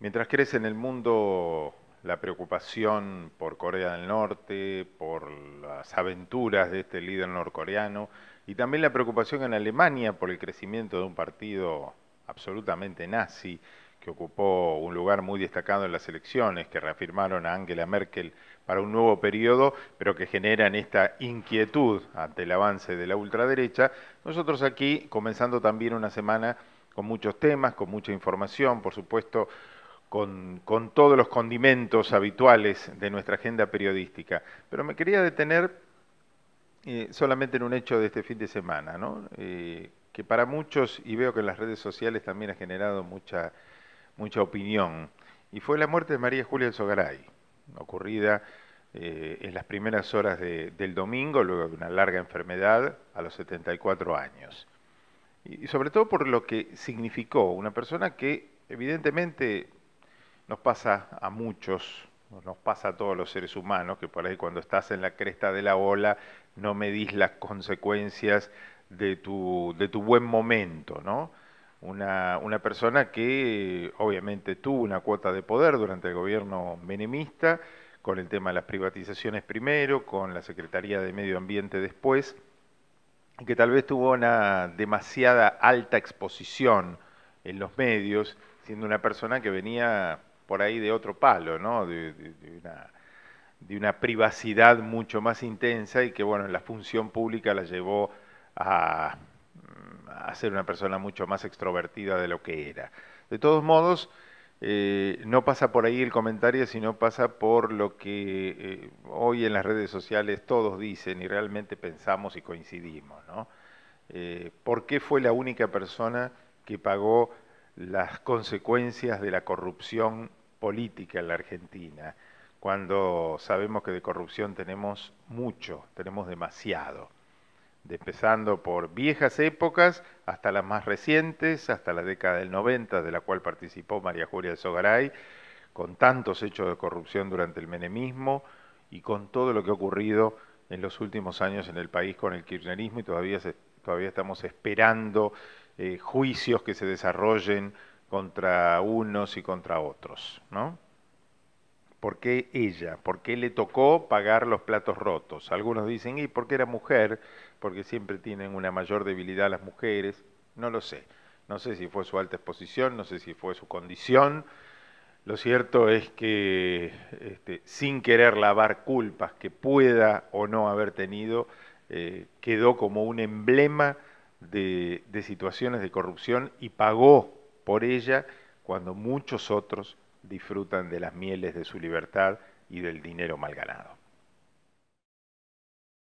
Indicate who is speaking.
Speaker 1: Mientras crece en el mundo la preocupación por Corea del Norte, por las aventuras de este líder norcoreano y también la preocupación en Alemania por el crecimiento de un partido absolutamente nazi que ocupó un lugar muy destacado en las elecciones que reafirmaron a Angela Merkel para un nuevo periodo, pero que generan esta inquietud ante el avance de la ultraderecha. Nosotros aquí, comenzando también una semana con muchos temas, con mucha información, por supuesto, con, todos los condimentos habituales de nuestra agenda periodística. Pero me quería detener eh, solamente en un hecho de este fin de semana, eh, que para muchos, y veo que en las redes sociales también ha generado mucha, mucha opinión, y fue la muerte de María Julia Sogaray, ocurrida eh, en las primeras horas del domingo, luego de una larga enfermedad, a los 74 años. y sobre todo por lo que significó una persona que evidentemente nos pasa a muchos, nos pasa a todos los seres humanos, que por ahí cuando estás en la cresta de la ola no medís las consecuencias de tu, de tu buen momento, ¿no? Una, una, persona que obviamente tuvo una cuota de poder durante el gobierno menemista, con el tema de las privatizaciones primero, con la Secretaría de Medio Ambiente después, que tal vez tuvo una demasiada alta exposición en los medios, siendo una persona que venía por ahí de otro palo, ¿no? De, una, privacidad mucho más intensa y que, bueno, la función pública la llevó a, ser una persona mucho más extrovertida de lo que era. De todos modos, eh, no pasa por ahí el comentario, sino pasa por lo que eh, hoy en las redes sociales todos dicen y realmente pensamos y coincidimos. ¿no? Eh, ¿Por qué fue la única persona que pagó las consecuencias de la corrupción política en la Argentina, cuando sabemos que de corrupción tenemos mucho, tenemos demasiado, de empezando por viejas épocas hasta las más recientes, hasta la década del 90, de la cual participó María Julia de Sogaray, con tantos hechos de corrupción durante el menemismo y con todo lo que ha ocurrido en los últimos años en el país con el kirchnerismo y todavía, todavía estamos esperando eh, juicios que se desarrollen contra unos y contra otros, ¿no? ¿Por qué ella? ¿Por qué le tocó pagar los platos rotos? Algunos dicen, ¿y por qué era mujer? Porque siempre tienen una mayor debilidad las mujeres. No lo sé. No sé si fue su alta exposición, no sé si fue su condición. Lo cierto es que este, sin querer lavar culpas que pueda o no haber tenido, eh, quedó como un emblema de situaciones de corrupción y pagó por ella cuando muchos otros disfrutan de las mieles de su libertad y del dinero mal ganado.